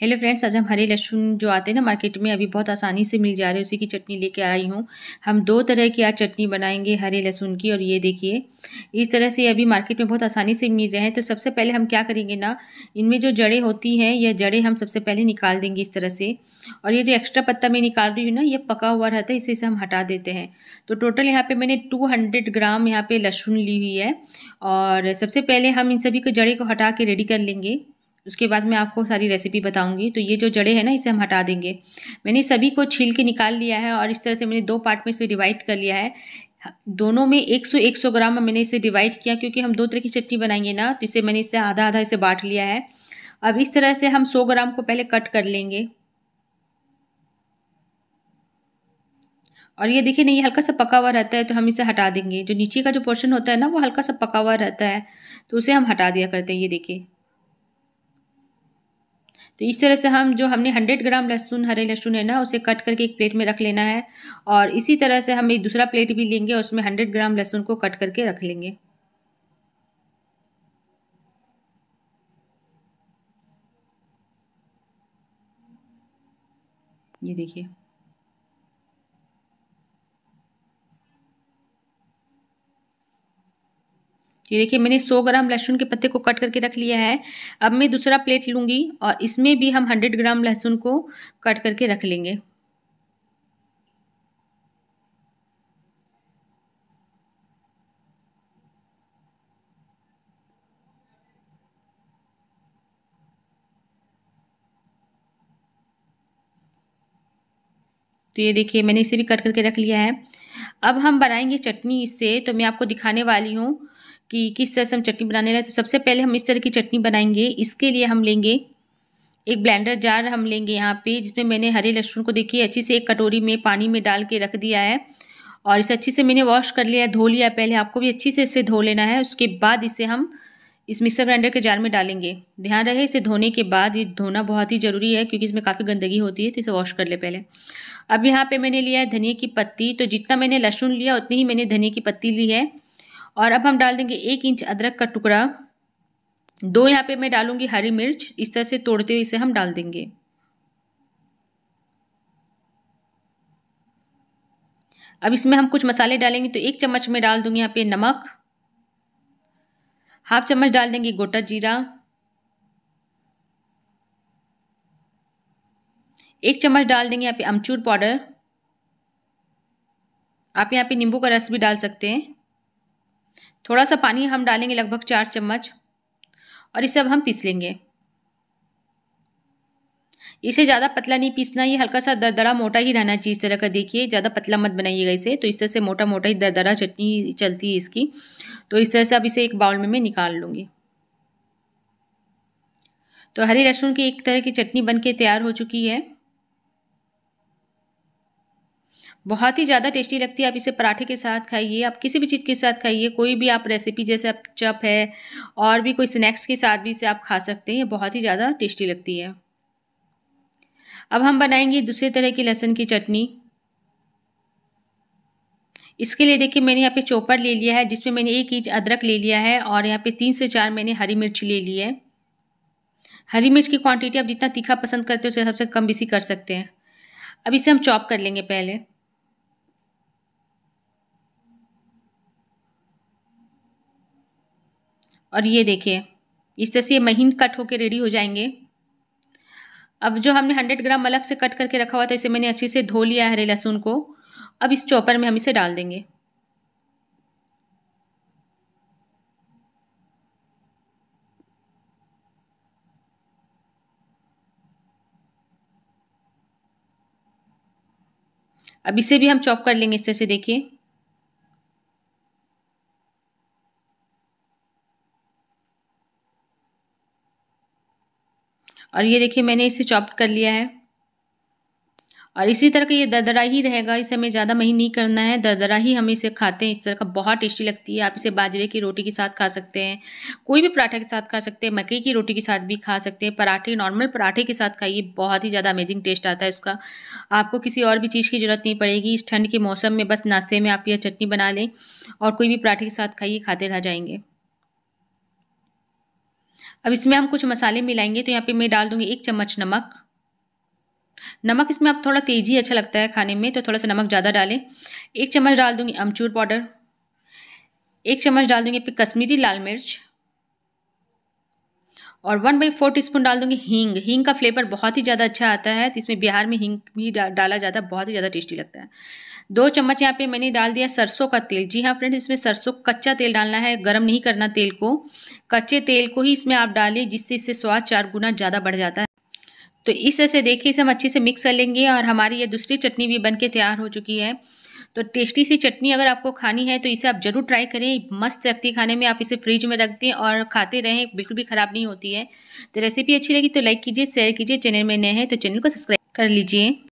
hello friends आज हम हरे लहसुन जो आते हैं ना मार्केट में अभी बहुत आसानी से मिल जा रहे हैं उसी की चटनी लेके आई हूँ हम दो तरह की आज चटनी बनाएंगे हरे लहसुन की और ये देखिए इस तरह से अभी मार्केट में बहुत आसानी से मिल रहे हैं तो सबसे पहले हम क्या करेंगे ना इनमें जो जड़ें होती हैं यह जड़ें हम सबसे पहले निकाल देंगे इस तरह से और ये जो एक्स्ट्रा पत्ता मैं निकाल रही हूँ ना ये पका हुआ रहता है इसे इसे हम हटा देते हैं तो टोटल यहाँ पर मैंने टू ग्राम यहाँ पर लहसुन ली हुई है और सबसे पहले हम इन सभी को जड़े को हटा के रेडी कर लेंगे उसके बाद मैं आपको सारी रेसिपी बताऊंगी तो ये जो जड़े हैं ना इसे हम हटा देंगे मैंने सभी को छील के निकाल लिया है और इस तरह से मैंने दो पार्ट में इसे डिवाइड कर लिया है दोनों में 100 100 ग्राम मैंने इसे डिवाइड किया क्योंकि हम दो तरह की चटनी बनाएंगे ना तो इसे मैंने इसे आधा आधा इसे बांट लिया है अब इस तरह से हम सौ ग्राम को पहले कट कर लेंगे और ये देखिए ना ये हल्का सा पका हुआ रहता है तो हम इसे हटा देंगे जो नीचे का जो पोर्शन होता है ना वो हल्का सा पका हुआ रहता है तो उसे हम हटा दिया करते हैं ये देखिए तो इस तरह से हम जो हमने हंड्रेड ग्राम लहसुन हरे लहसुन है ना उसे कट करके एक प्लेट में रख लेना है और इसी तरह से हम एक दूसरा प्लेट भी लेंगे और उसमें हंड्रेड ग्राम लहसुन को कट करके रख लेंगे ये देखिए ये देखिए मैंने 100 ग्राम लहसुन के पत्ते को कट करके रख लिया है अब मैं दूसरा प्लेट लूँगी और इसमें भी हम 100 ग्राम लहसुन को कट करके रख लेंगे तो ये देखिए मैंने इसे भी कट करके रख लिया है अब हम बनाएंगे चटनी इससे तो मैं आपको दिखाने वाली हूँ कि किस तरह से हम चटनी बनाने रहे तो सबसे पहले हम इस तरह की चटनी बनाएंगे इसके लिए हम लेंगे एक ब्लेंडर जार हम लेंगे यहाँ पे जिसमें मैंने हरे लहसुन को देखिए अच्छी से एक कटोरी में पानी में डाल के रख दिया है और इसे अच्छे से मैंने वॉश कर लिया है धो लिया पहले आपको भी अच्छी से इसे धो लेना है उसके बाद इसे हम इस मिक्सर ग्राइंडर के जार में डालेंगे ध्यान रहे इसे धोने के बाद ये धोना बहुत ही ज़रूरी है क्योंकि इसमें काफ़ी गंदगी होती है तो इसे वॉश कर ले पहले अब यहाँ पे मैंने लिया है धनिया की पत्ती तो जितना मैंने लहसुन लिया उतनी ही मैंने धनिया की पत्ती ली है और अब हम डाल देंगे एक इंच अदरक का टुकड़ा दो यहाँ पे मैं डालूंगी हरी मिर्च इस तरह से तोड़ते हुए इसे हम डाल देंगे अब इसमें हम कुछ मसाले डालेंगे तो एक चम्मच में डाल दूंगी यहाँ पे नमक हाफ चम्मच डाल देंगे गोटा जीरा एक चम्मच डाल देंगे यहाँ पे अमचूर पाउडर आप यहाँ पे नींबू का रस भी डाल सकते हैं थोड़ा सा पानी हम डालेंगे लगभग चार चम्मच और इसे अब हम पीस लेंगे इसे ज़्यादा पतला नहीं पीसना ये हल्का सा दरदरा मोटा ही रहना चाहिए इस तरह का देखिए ज़्यादा पतला मत बनाइएगा इसे तो इस तरह से मोटा मोटा ही दरदरा चटनी चलती है इसकी तो इस तरह से अब इसे एक बाउल में मैं निकाल लूँगी तो हरी लहसुन की एक तरह की चटनी बन के तैयार हो चुकी है बहुत ही ज़्यादा टेस्टी लगती है आप इसे पराठे के साथ खाइए आप किसी भी चीज़ के साथ खाइए कोई भी आप रेसिपी जैसे आप चप है और भी कोई स्नैक्स के साथ भी इसे आप खा सकते हैं बहुत ही ज़्यादा टेस्टी लगती है अब हम बनाएंगे दूसरे तरह की लहसुन की चटनी इसके लिए देखिए मैंने यहाँ पे चोपड़ ले लिया है जिसमें मैंने एक इंच अदरक ले लिया है और यहाँ पे तीन से चार मैंने हरी मिर्च ले ली है हरी मिर्च की क्वांटिटी आप जितना तीखा पसंद करते हो उसे सबसे कम बेसी कर सकते हैं अब इसे हम चॉप कर लेंगे पहले और ये देखिए इस तरह से ये महीन कट होकर रेडी हो जाएंगे अब जो हमने हंड्रेड ग्राम अलग से कट करके रखा हुआ था इसे मैंने अच्छे से धो लिया है हरे लहसुन को अब इस चॉपर में हम इसे डाल देंगे अब इसे भी हम चॉप कर लेंगे इस तरह से देखिए और ये देखिए मैंने इसे चॉप कर लिया है और इसी तरह का ये दरदरा ही रहेगा इसे हमें ज़्यादा महीन नहीं करना है दरदरा ही हम इसे खाते हैं इस तरह का बहुत टेस्टी लगती है आप इसे बाजरे की रोटी के साथ खा सकते हैं कोई भी पराठे के साथ खा सकते हैं मकई की रोटी के साथ भी खा सकते हैं पराठे नॉर्मल पराठे के साथ खाइए बहुत ही ज़्यादा अमेजिंग टेस्ट आता है इसका आपको किसी और भी चीज़ की ज़रूरत नहीं पड़ेगी इस ठंड के मौसम में बस नाश्ते में आप यह चटनी बना लें और कोई भी पराठे के साथ खाइए खाते रह जाएंगे अब इसमें हम कुछ मसाले मिलाएंगे तो यहाँ पे मैं डाल दूँगी एक चम्मच नमक नमक इसमें आप थोड़ा तेज़ी अच्छा लगता है खाने में तो थोड़ा सा नमक ज़्यादा डालें एक चम्मच डाल दूंगी अमचूर पाउडर एक चम्मच डाल दूँगी पे कश्मीरी लाल मिर्च और वन बाई फोर टी डाल दूंगी हींग हींग का फ्लेवर बहुत ही ज़्यादा अच्छा आता है तो इसमें बिहार में हींग भी डा, डाला जाता है बहुत ही ज़्यादा टेस्टी लगता है दो चम्मच यहाँ पे मैंने डाल दिया सरसों का तेल जी हाँ फ्रेंड इसमें सरसों कच्चा तेल डालना है गर्म नहीं करना तेल को कच्चे तेल को ही इसमें आप डालिए जिससे इससे स्वाद चार गुना ज़्यादा बढ़ जाता है तो इस देखिए इसे हम अच्छे से मिक्स कर लेंगे और हमारी ये दूसरी चटनी भी बन के तैयार हो चुकी है तो टेस्टी सी चटनी अगर आपको खानी है तो इसे आप ज़रूर ट्राई करें मस्त लगती है खाने में आप इसे फ्रिज में रख दें और खाते रहें बिल्कुल भी ख़राब नहीं होती है तो रेसिपी अच्छी लगी तो लाइक कीजिए शेयर कीजिए चैनल में नए हैं तो चैनल को सब्सक्राइब कर लीजिए